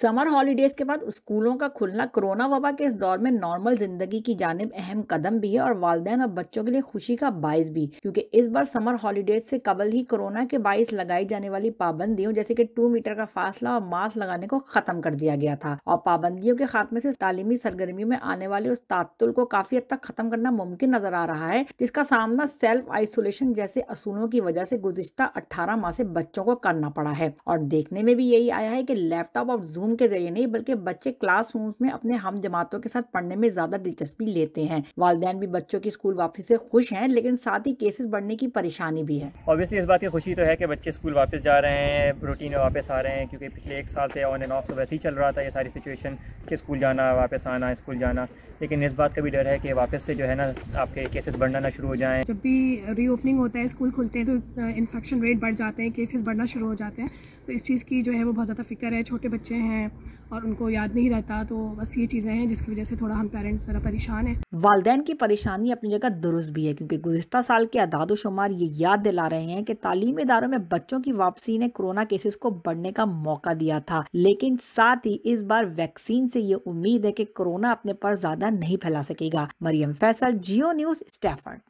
summer holidays के बाद स्कूलों का खुलना कोरोना वबा के इस दौर में नॉर्मल जिंदगी की जानब अहम कदम भी है और वालदेन और बच्चों के लिए खुशी का बायस भी क्योंकि इस बार समर हॉलीडेज से कबल ही कोरोना के बायस लगाई जाने वाली पाबंदियों जैसे कि टू मीटर का फासला और मास्क लगाने को खत्म कर दिया गया था और पाबंदियों के खात्मे से तालीमी सरगर्मियों में आने वाले उस तातुल को काफी हद तक खत्म करना मुमकिन नजर आ रहा है जिसका सामना सेल्फ आइसोलेशन जैसे असूलों की वजह से गुजश्ता अठारह माह से बच्चों को करना पड़ा है और देखने में भी यही आया है की लैपटॉप और जूम रूम के जरिए नहीं बल्कि बच्चे क्लास रूम में अपने हम जमातों के साथ पढ़ने में ज्यादा दिलचस्पी लेते हैं वालदेन भी बच्चों की स्कूल वापसी से खुश हैं लेकिन साथ ही केसेस बढ़ने की परेशानी भी है ऑब्वियसली इस बात की खुशी तो है कि बच्चे स्कूल वापस जा रहे हैं रूटीन में वापस आ रहे हैं क्योंकि पिछले एक साल से ऑन एंड ऑफ तो वैसे ही चल रहा था ये सारी सिचुएशन कि स्कूल जाना वापस आना स्कूल जाना लेकिन इस बात का भी डर है कि वापस से जो है ना आपके केसेस बढ़ना ना शुरू हो जाए जब भी रीओपनिंग होता है स्कूल खुलते हैं तो इन्फेक्शन रेट बढ़ जाते हैं केसेस बढ़ना शुरू हो जाते हैं तो इस चीज़ की जो है वो बहुत ज़्यादा फिक्र है छोटे बच्चे हैं हैं और उनको याद नहीं रहता तो बस ये चीज़ें हैं जिसकी वजह से थोड़ा हम पेरेंट्स ज़रा परेशान हैं वालदेन की परेशानी अपनी जगह दुरुस्त भी है क्योंकि गुजशत साल के अदाद शुमार ये याद दिला रहे हैं कि तालीमी इदारों में बच्चों की वापसी ने कोरोना केसेस को बढ़ने का मौका दिया था लेकिन साथ ही इस बार वैक्सीन से ये उम्मीद है कि कोरोना अपने पर ज्यादा नहीं फैला सकेगा मरियम फैसल जियो न्यूज स्टैफर्ड